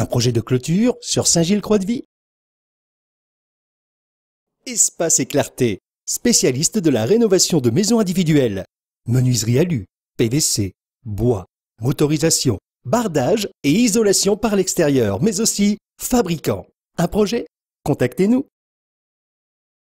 Un projet de clôture sur Saint-Gilles-Croix-de-Vie. Espace et Clarté, spécialiste de la rénovation de maisons individuelles. Menuiserie alu, PVC, bois, motorisation, bardage et isolation par l'extérieur, mais aussi fabricant. Un projet Contactez-nous.